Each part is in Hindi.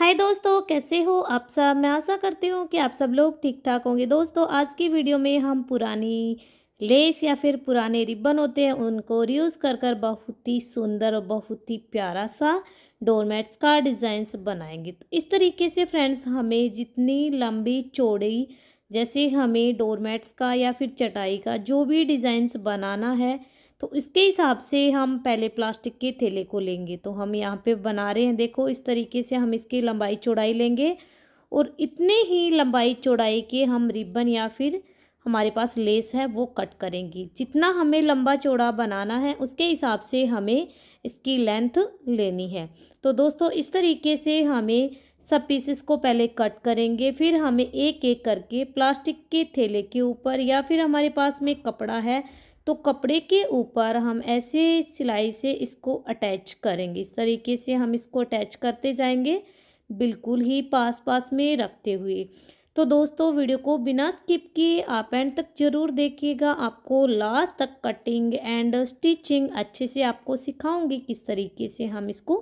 हाय दोस्तों कैसे हो आप सब मैं आशा करती हूँ कि आप सब लोग ठीक ठाक होंगे दोस्तों आज की वीडियो में हम पुरानी लेस या फिर पुराने रिबन होते हैं उनको रियूज़ कर कर बहुत ही सुंदर और बहुत ही प्यारा सा डोरमेट्स का डिज़ाइंस बनाएंगे तो इस तरीके से फ्रेंड्स हमें जितनी लंबी चौड़ी जैसे हमें डोरमेट्स का या फिर चटाई का जो भी डिज़ाइंस बनाना है तो इसके हिसाब से हम पहले प्लास्टिक के थैले को लेंगे तो हम यहाँ पे बना रहे हैं देखो इस तरीके से हम इसकी लंबाई चौड़ाई लेंगे और इतने ही लंबाई चौड़ाई के हम रिबन या फिर हमारे पास लेस है वो कट करेंगी जितना हमें लंबा चौड़ा बनाना है उसके हिसाब से हमें इसकी लेंथ लेनी है तो दोस्तों इस तरीके से हमें सब पीसेस को पहले कट करेंगे फिर हमें एक एक करके प्लास्टिक के थैले के ऊपर या फिर हमारे पास में कपड़ा है तो कपड़े के ऊपर हम ऐसे सिलाई से इसको अटैच करेंगे इस तरीके से हम इसको अटैच करते जाएंगे बिल्कुल ही पास पास में रखते हुए तो दोस्तों वीडियो को बिना स्किप किए आप एंड तक जरूर देखिएगा आपको लास्ट तक कटिंग एंड स्टिचिंग अच्छे से आपको सिखाऊंगी किस तरीके से हम इसको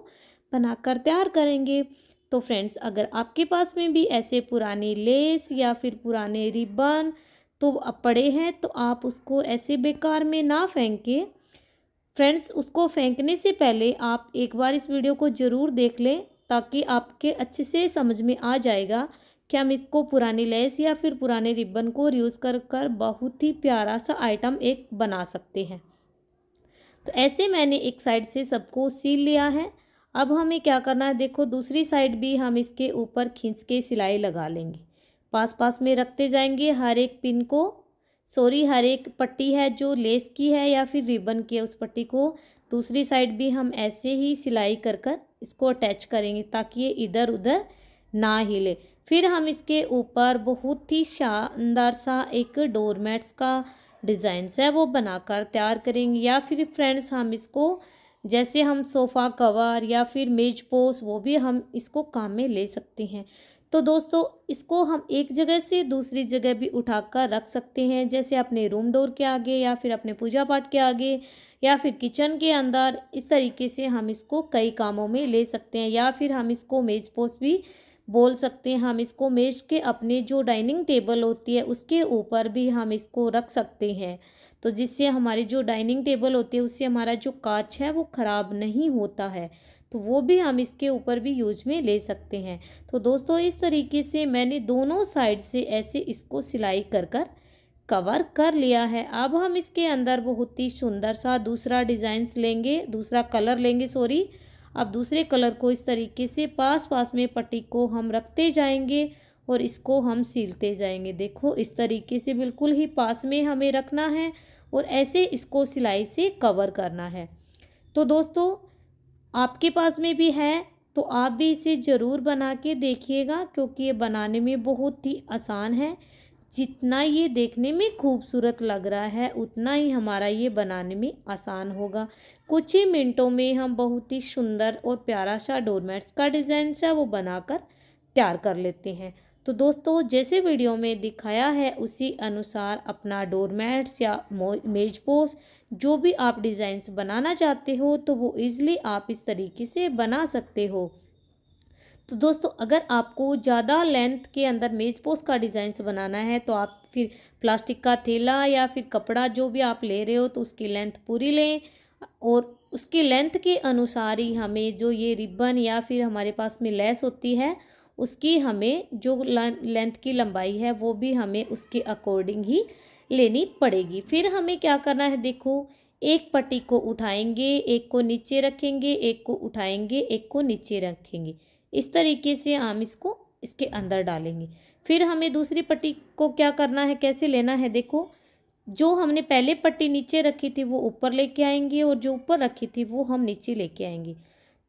बनाकर तैयार करेंगे तो फ्रेंड्स अगर आपके पास में भी ऐसे पुराने लेस या फिर पुराने रिबन तो पड़े हैं तो आप उसको ऐसे बेकार में ना फेंकें फ्रेंड्स उसको फेंकने से पहले आप एक बार इस वीडियो को ज़रूर देख लें ताकि आपके अच्छे से समझ में आ जाएगा कि हम इसको पुराने लेस या फिर पुराने रिबन को यूज़ कर कर बहुत ही प्यारा सा आइटम एक बना सकते हैं तो ऐसे मैंने एक साइड से सबको सील लिया है अब हमें क्या करना है देखो दूसरी साइड भी हम इसके ऊपर खींच के सिलाई लगा लेंगे पास पास में रखते जाएंगे हर एक पिन को सॉरी हर एक पट्टी है जो लेस की है या फिर रिबन की है उस पट्टी को दूसरी साइड भी हम ऐसे ही सिलाई कर कर इसको अटैच करेंगे ताकि ये इधर उधर ना हिले फिर हम इसके ऊपर बहुत ही शानदार सा एक डोरमेट्स का डिज़ाइंस है वो बनाकर तैयार करेंगे या फिर फ्रेंड्स हम इसको जैसे हम सोफ़ा कवर या फिर मेज पोस वो भी हम इसको काम में ले सकते हैं तो दोस्तों इसको हम एक जगह से दूसरी जगह भी उठा कर रख सकते हैं जैसे अपने रूम डोर के आगे या फिर अपने पूजा पाठ के आगे या फिर किचन के अंदर इस तरीके से हम इसको कई कामों में ले सकते हैं या फिर हम इसको मेज पोस्ट भी बोल सकते हैं हम इसको मेज के अपने जो डाइनिंग टेबल होती है उसके ऊपर भी हम इसको रख सकते हैं तो जिससे हमारी जो डाइनिंग टेबल होती है उससे हमारा जो कांच है वो ख़राब नहीं होता है तो वो भी हम इसके ऊपर भी यूज में ले सकते हैं तो दोस्तों इस तरीके से मैंने दोनों साइड से ऐसे इसको सिलाई कर कर कवर कर लिया है अब हम इसके अंदर बहुत ही सुंदर सा दूसरा डिज़ाइंस लेंगे दूसरा कलर लेंगे सॉरी अब दूसरे कलर को इस तरीके से पास पास में पट्टी को हम रखते जाएंगे और इसको हम सिलते जाएंगे देखो इस तरीके से बिल्कुल ही पास में हमें रखना है और ऐसे इसको सिलाई से कवर करना है तो दोस्तों आपके पास में भी है तो आप भी इसे ज़रूर बना के देखिएगा क्योंकि ये बनाने में बहुत ही आसान है जितना ये देखने में खूबसूरत लग रहा है उतना ही हमारा ये बनाने में आसान होगा कुछ ही मिनटों में हम बहुत ही सुंदर और प्यारा सा डोरमेट्स का डिज़ाइन सा वो बनाकर तैयार कर लेते हैं तो दोस्तों जैसे वीडियो में दिखाया है उसी अनुसार अपना डोरमेट्स या मेज पोस जो भी आप डिज़ाइंस बनाना चाहते हो तो वो ईज़िली आप इस तरीके से बना सकते हो तो दोस्तों अगर आपको ज़्यादा लेंथ के अंदर मेज पोस्ट का डिज़ाइंस बनाना है तो आप फिर प्लास्टिक का थैला या फिर कपड़ा जो भी आप ले रहे हो तो उसकी लेंथ पूरी लें और उसकी लेंथ के अनुसार ही हमें जो ये रिबन या फिर हमारे पास में लेस होती है उसकी हमें जो लेंथ की लंबाई है वो भी हमें उसके अकॉर्डिंग ही लेनी पड़ेगी फिर हमें क्या करना है देखो एक पट्टी को उठाएंगे एक को नीचे रखेंगे एक को उठाएंगे एक को नीचे रखेंगे इस तरीके से हम इसको इसके अंदर डालेंगे फिर हमें दूसरी पट्टी को क्या करना है कैसे लेना है देखो जो हमने पहले पट्टी नीचे रखी थी वो ऊपर लेके आएंगे और जो ऊपर रखी थी वो हम नीचे लेके आएंगे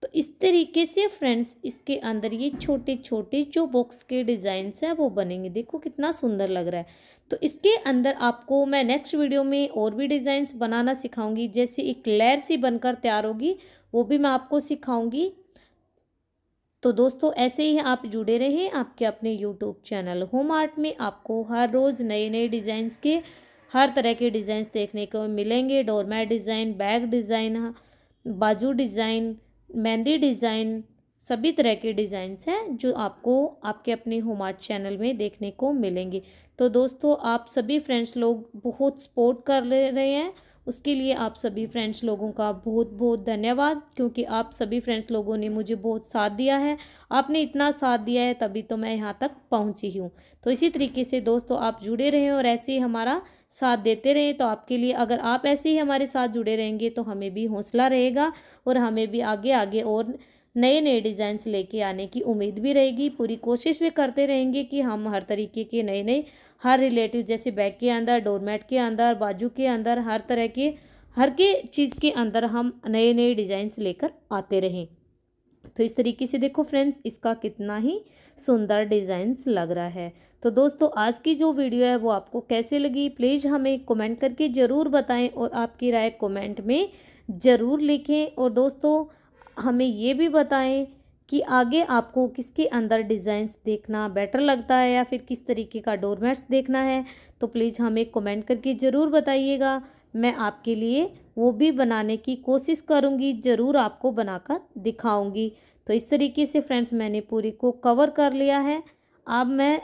तो इस तरीके से फ्रेंड्स इसके अंदर ये छोटे छोटे जो बॉक्स के डिज़ाइंस हैं वो बनेंगे देखो कितना सुंदर लग रहा है तो इसके अंदर आपको मैं नेक्स्ट वीडियो में और भी डिज़ाइंस बनाना सिखाऊंगी जैसे एक लेयर सी बनकर तैयार होगी वो भी मैं आपको सिखाऊंगी तो दोस्तों ऐसे ही आप जुड़े रहें आपके अपने यूट्यूब चैनल होम आर्ट में आपको हर रोज़ नए नए डिज़ाइंस के हर तरह के डिज़ाइंस देखने को मिलेंगे डोरमैट डिज़ाइन बैग डिज़ाइन बाजू डिज़ाइन मेहंदी डिज़ाइन सभी तरह के डिज़ाइंस हैं जो आपको आपके अपने होम आर्ट चैनल में देखने को मिलेंगे तो दोस्तों आप सभी फ्रेंड्स लोग बहुत सपोर्ट कर ले रहे हैं उसके लिए आप सभी फ्रेंड्स लोगों का बहुत बहुत धन्यवाद क्योंकि आप सभी फ्रेंड्स लोगों ने मुझे बहुत साथ दिया है आपने इतना साथ दिया है तभी तो मैं यहाँ तक पहुँची हूँ तो इसी तरीके से दोस्तों आप जुड़े रहें और ऐसे ही हमारा साथ देते रहें तो आपके लिए अगर आप ऐसे ही हमारे साथ जुड़े रहेंगे तो हमें भी हौसला रहेगा और हमें भी आगे आगे और नए नए डिज़ाइंस लेके आने की उम्मीद भी रहेगी पूरी कोशिश भी करते रहेंगे कि हम हर तरीके के नए नए हर रिलेटिव जैसे बैग के अंदर डोरमेट के अंदर बाजू के अंदर हर तरह के हर के चीज़ के अंदर हम नए नए डिज़ाइंस लेकर आते रहें तो इस तरीके से देखो फ्रेंड्स इसका कितना ही सुंदर डिज़ाइंस लग रहा है तो दोस्तों आज की जो वीडियो है वो आपको कैसे लगी प्लीज़ हमें कमेंट करके ज़रूर बताएं और आपकी राय कमेंट में ज़रूर लिखें और दोस्तों हमें ये भी बताएं कि आगे आपको किसके अंदर डिज़ाइंस देखना बेटर लगता है या फिर किस तरीके का डोरमेट्स देखना है तो प्लीज़ हमें कमेंट करके ज़रूर बताइएगा मैं आपके लिए वो भी बनाने की कोशिश करूँगी ज़रूर आपको बनाकर दिखाऊँगी तो इस तरीके से फ्रेंड्स मैंने पूरी को कवर कर लिया है अब मैं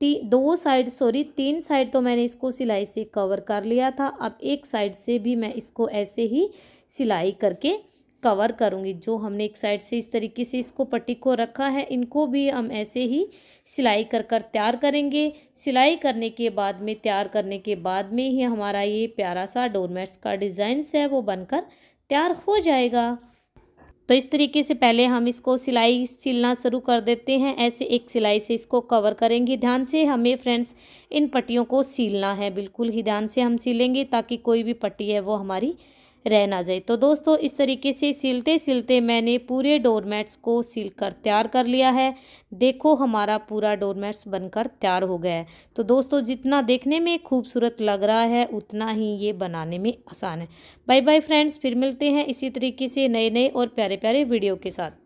ती दो साइड सॉरी तीन साइड तो मैंने इसको सिलाई से कवर कर लिया था अब एक साइड से भी मैं इसको ऐसे ही सिलाई करके कवर करूँगी जो हमने एक साइड से इस तरीके से इसको पट्टी को रखा है इनको भी हम ऐसे ही सिलाई कर कर तैयार करेंगे सिलाई करने के बाद में तैयार करने के बाद में ही हमारा ये प्यारा सा डोरमेट्स का डिज़ाइंस है वो बनकर तैयार हो जाएगा तो इस तरीके से पहले हम इसको सिलाई सिलना शुरू कर देते हैं ऐसे एक सिलाई से इसको कवर करेंगे ध्यान से हमें फ्रेंड्स इन पट्टियों को सिलना है बिल्कुल ही ध्यान से हम सिलेंगे ताकि कोई भी पट्टी है वो हमारी रह ना जाए तो दोस्तों इस तरीके से सिलते सिलते मैंने पूरे डोरमेट्स को सिल कर तैयार कर लिया है देखो हमारा पूरा डोरमेट्स बनकर तैयार हो गया है तो दोस्तों जितना देखने में खूबसूरत लग रहा है उतना ही ये बनाने में आसान है बाय बाय फ्रेंड्स फिर मिलते हैं इसी तरीके से नए नए और प्यारे प्यारे वीडियो के साथ